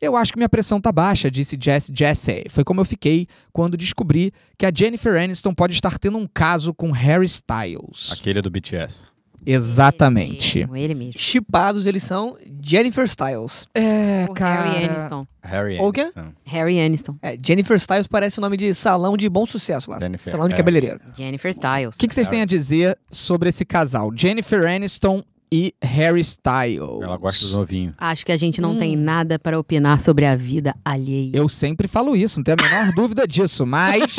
Eu acho que minha pressão tá baixa, disse Jess Jesse. Foi como eu fiquei quando descobri que a Jennifer Aniston pode estar tendo um caso com Harry Styles. Aquele é do BTS. Exatamente. Ele mesmo, ele mesmo. Chipados, eles são Jennifer Styles. É, o cara. Harry Aniston. Harry Aniston. O quê? Harry Aniston. É, Jennifer Styles parece o nome de salão de bom sucesso lá. Jennifer, salão de é. cabeleireiro. Jennifer Styles. O que, que vocês têm a dizer sobre esse casal? Jennifer Aniston e Harry Styles. Ela gosta do novinho. Acho que a gente não hum. tem nada para opinar sobre a vida alheia. Eu sempre falo isso, não tenho a menor dúvida disso, mas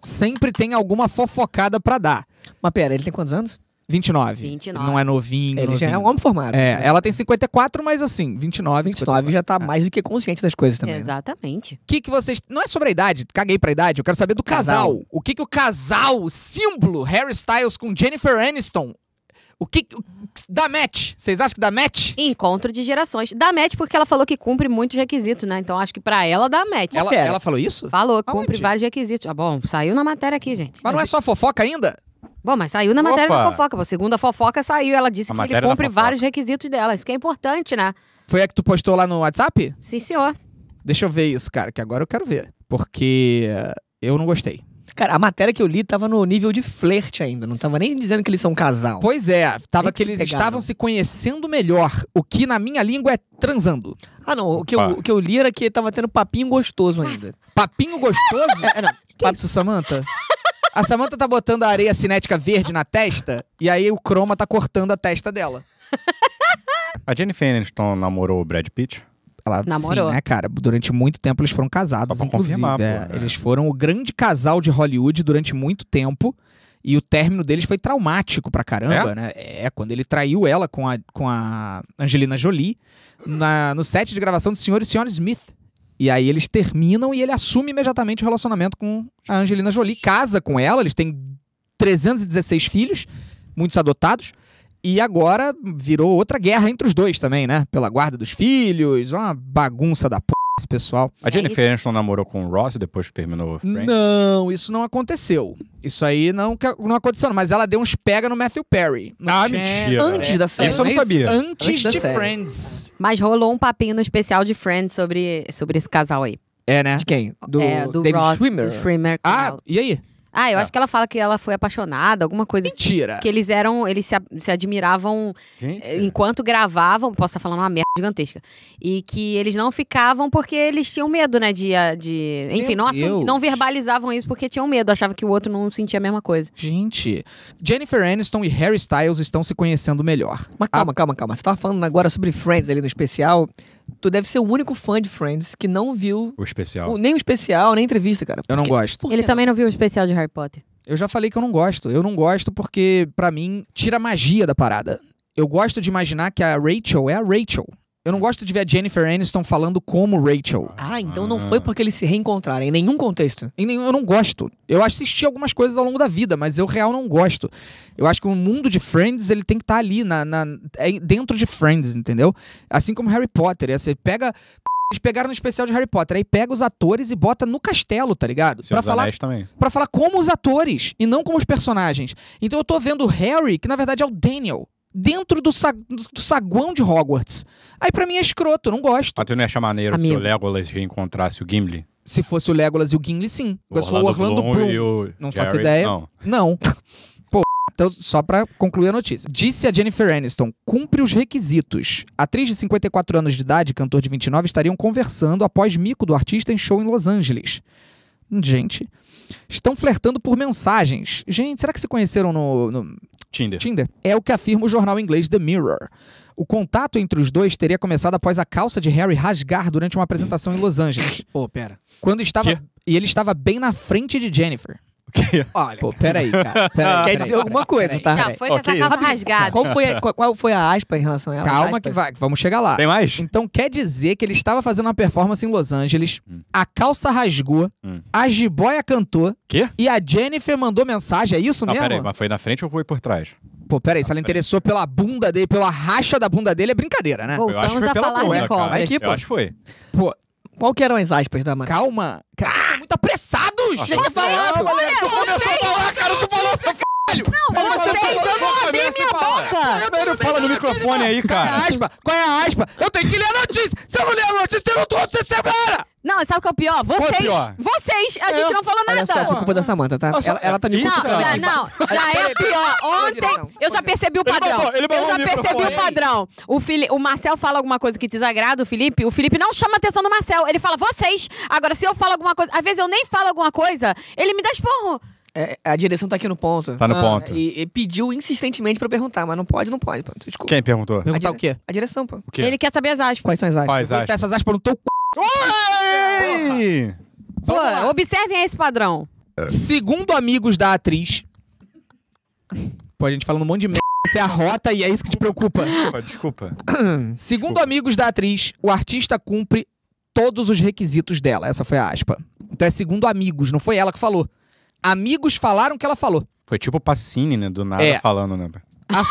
sempre tem alguma fofocada para dar. Mas pera, ele tem quantos anos? 29. 29. Não é novinho. Ele novinho. já é um homem formado. É, né? ela tem 54, mas assim, 29. 29 54. já tá é. mais do que consciente das coisas também. Né? Exatamente. O né? que, que vocês. Não é sobre a idade, caguei pra idade, eu quero saber do casal. casal. O que, que o casal, símbolo Harry Styles com Jennifer Aniston o que. O, dá match? Vocês acham que dá match? Encontro de gerações. Dá match porque ela falou que cumpre muitos requisitos, né? Então acho que pra ela dá match. Ela, ela falou isso? Falou, que cumpre vários requisitos. Ah, bom, saiu na matéria aqui, gente. Mas não é só fofoca ainda? Bom, mas saiu na matéria Opa. da fofoca. Pô, segundo a fofoca, saiu. Ela disse A que ele cumpre vários requisitos dela. Isso que é importante, né? Foi a que tu postou lá no WhatsApp? Sim, senhor. Deixa eu ver isso, cara, que agora eu quero ver. Porque eh, eu não gostei. Cara, a matéria que eu li tava no nível de flerte ainda, não tava nem dizendo que eles são casal. Pois é, tava que, que eles estavam se conhecendo melhor, o que na minha língua é transando. Ah, não, o que, eu, ah. o que eu li era que tava tendo papinho gostoso ainda. Papinho gostoso? é, não. Que isso, Samanta? A Samanta tá botando a areia cinética verde na testa e aí o croma tá cortando a testa dela. A Jennifer Aniston namorou o Brad Pitt? ela namorou. Sim, né, cara? Durante muito tempo eles foram casados, inclusive. É. é. Eles foram o grande casal de Hollywood durante muito tempo. E o término deles foi traumático pra caramba, é? né? É, quando ele traiu ela com a, com a Angelina Jolie na, no set de gravação do Senhor e Senhora Smith. E aí eles terminam e ele assume imediatamente o relacionamento com a Angelina Jolie. Casa com ela, eles têm 316 filhos, muitos adotados. E agora virou outra guerra entre os dois também, né? Pela guarda dos filhos, uma bagunça da p pessoal. A é, Jennifer é, Aniston namorou com o Ross depois que terminou Friends? Não, isso não aconteceu. Isso aí não, não aconteceu, mas ela deu uns pega no Matthew Perry. No ah, mentira. Antes da série. Isso eu não né? sabia. Antes, Antes de série. Friends. Mas rolou um papinho no especial de Friends sobre, sobre esse casal aí. É, né? De quem? Do, é, do David Ross, Schwimmer. Do Schwimmer ah, e aí? Ah, eu é. acho ah. que ela fala que ela foi apaixonada, alguma coisa assim. Mentira. Assim, que eles eram, eles se, se admiravam Gente, eh, enquanto gravavam, posso estar falando uma merda gigantesca. E que eles não ficavam porque eles tinham medo, né? De. Ah, de enfim, não, assum, não verbalizavam isso porque tinham medo, achavam que o outro não sentia a mesma coisa. Gente. Jennifer Aniston e Harry Styles estão se conhecendo melhor. Mas calma, calma, calma. Você tava falando agora sobre Friends ali no especial tu deve ser o único fã de Friends que não viu. O especial. O, nem o especial, nem a entrevista, cara. Porque, eu não gosto. Ele não? também não viu o especial de Harry Potter. Eu já falei que eu não gosto. Eu não gosto porque, para mim, tira a magia da parada. Eu gosto de imaginar que a Rachel é a Rachel. Eu não gosto de ver a Jennifer Aniston falando como Rachel. Ah, então não ah. foi porque eles se reencontraram em nenhum contexto. Em nenhum, eu não gosto. Eu assisti algumas coisas ao longo da vida, mas eu real não gosto. Eu acho que o mundo de Friends, ele tem que estar tá ali, na, na, é dentro de Friends, entendeu? Assim como Harry Potter. É, você pega eles pegaram no especial de Harry Potter, aí pega os atores e bota no castelo, tá ligado? Para falar também. Pra falar como os atores e não como os personagens. Então eu tô vendo o Harry, que na verdade é o Daniel dentro do, sa do saguão de Hogwarts. Aí para mim é escroto, não gosto. Mas tu não ia achar maneiro Amigo. se o Legolas reencontrasse o Gimli? Se fosse o Legolas e o Gimli, sim. Agora se o Orlando Bloom, Bloom. E o não Jared, faço ideia. Não. não. Pô, então só pra concluir a notícia. Disse a Jennifer Aniston, cumpre os requisitos. Atriz de 54 anos de idade e cantor de 29 estariam conversando após mico do artista em show em Los Angeles gente, estão flertando por mensagens. Gente, será que se conheceram no, no Tinder. Tinder? É o que afirma o jornal inglês The Mirror. O contato entre os dois teria começado após a calça de Harry rasgar durante uma apresentação em Los Angeles. Pô, pera. Quando estava. E ele estava bem na frente de Jennifer. Olha. Pô, peraí, cara. Peraí, Quer dizer peraí, alguma coisa, tá? Não, foi com okay. essa calça rasgada. Qual foi, a, qual foi a aspa em relação a ela? Calma que vai, vamos chegar lá. Tem mais? Então quer dizer que ele estava fazendo uma performance em Los Angeles, hum. a calça rasgou, hum. a jiboia cantou. Quê? E a Jennifer mandou mensagem, é isso Não, mesmo? Peraí, mas foi na frente ou foi por trás? Pô, peraí, se ela ah, interessou pela bunda dele, pela racha da bunda dele, é brincadeira, né? Pô, eu acho que foi pela bunda, cara. Aqui, pô. Eu acho que foi. Pô, qual que eram as aspas da mãe? Calma. Cara, ah! muito apressado minutos! Gente, tá falando! tu começou a falar, cara, tu falou seu filho. Não, eu vocês, eu não abri minha boca! Primeiro fala no microfone aí, cara. Qual é a aspa? Qual é a aspa? Eu tenho que ler a notícia! Se eu não ler a notícia, eu não tô outro, você não, sabe o que é o pior? É vocês. É pior? Vocês, a é. gente não falou nada. Olha só, foi culpa dessa manta, tá? Nossa, ela, ela tá me cutucando. É não, não, já é pior. Ontem eu já percebi o padrão. Ele ele eu já percebi o padrão. O, Fili o Marcel fala alguma coisa que desagrada o Felipe, o Felipe não chama a atenção do Marcel. Ele fala, vocês. Agora, se eu falo alguma coisa, às vezes eu nem falo alguma coisa, ele me dá esporro. É, a direção tá aqui no ponto. Tá no ah, ponto. E, e, pediu insistentemente pra eu perguntar, mas não pode, não pode. Pô. Desculpa. Quem perguntou? Perguntar o quê? A direção, pô. O quê? Ele quer saber as aspas. Quais são as aspas? Quais aspas? Essas aspas no teu c... Pô, observem esse padrão. É. Segundo amigos da atriz... Pô, a gente falando um monte de merda. Essa é a rota e é isso que te preocupa. Desculpa. desculpa. Segundo desculpa. amigos da atriz, o artista cumpre todos os requisitos dela. Essa foi a aspa. Então é segundo amigos, não foi ela que falou amigos falaram que ela falou. Foi tipo o Pacini, né? Do nada É. falando, né? A,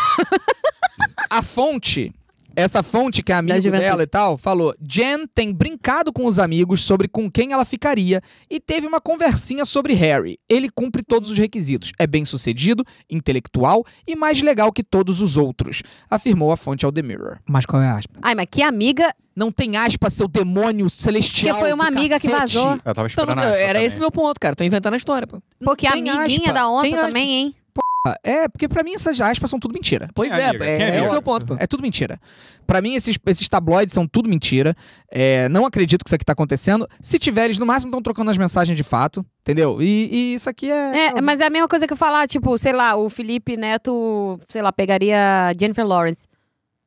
a fonte essa fonte, que é amigo dela e tal, falou: Jen tem brincado com os amigos sobre com quem ela ficaria e teve uma conversinha sobre Harry. Ele cumpre todos os requisitos, é bem sucedido, intelectual e mais legal que todos os outros, afirmou a fonte ao The Mirror. Mas qual é a aspa? Ai, mas que amiga não tem aspa, seu demônio celestial. Porque foi uma amiga cacete. que vazou. Eu tava esperando. Então, era também. esse meu ponto, cara. Tô inventando a história, pô. Porque que amiguinha aspa. da onça também, hein? Ah, é, porque para mim essas aspas são tudo mentira. Pois é é, é, é, é, é, é, o meu ponto. É tudo mentira. Para mim esses, esses tabloides são tudo mentira. É, não acredito que isso aqui tá acontecendo. Se tiver, eles no máximo estão trocando as mensagens de fato, entendeu? E, e isso aqui é... é... Mas é a mesma coisa que eu falar, tipo, sei lá, o Felipe Neto, sei lá, pegaria Jennifer Lawrence. O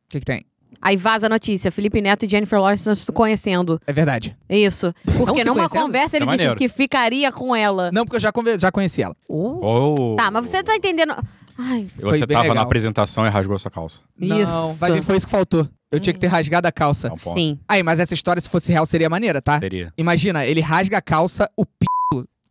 que, que tem? Aí vaza a notícia. Felipe Neto e Jennifer Lawrence estão se conhecendo. É verdade. Isso. Porque Não numa conversa ele É disse que ficaria com ela. Não, porque eu já, conve- já conheci ela. Uh. Oh, Tá, mas você tá entendendo. Ai, Foi Você bem tava na apresentação e rasgou sua calça. Não, Isso. vai ver, foi isso que faltou. Eu tinha que ter rasgado a calça. sim. Aí, mas essa história, se fosse real, seria maneira, tá? Seria. Imagina, ele rasga a calça, o p***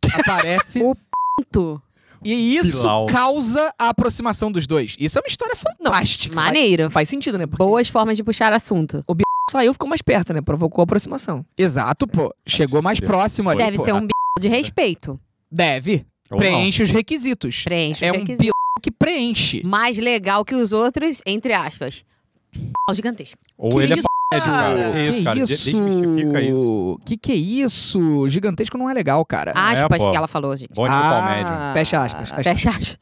aparece. O p. E isso Pilau. causa a aproximação dos dois. Isso é uma história fantástica. Maneiro. Faz sentido, né? Porque Boas formas de puxar assunto. o b saiu, ficou mais perto, né? Provocou a aproximação. Exato, pô. Chegou mais próximo ali. Deve pô. ser um b de respeito. Deve. Ou Preenche os requisitos. Preenche. É os um b que preenche. Mais legal que os outros, entre aspas. B... Gigantesco. Ou Que ele é cara. É que isso, cara. É Desmistifica isso. Que que é isso? Gigantesco não é legal, cara. Aspas ah, É, tipo, que ela falou, gente. Bonde do Palmédio. Ah, fecha aspas. Fecha aspas.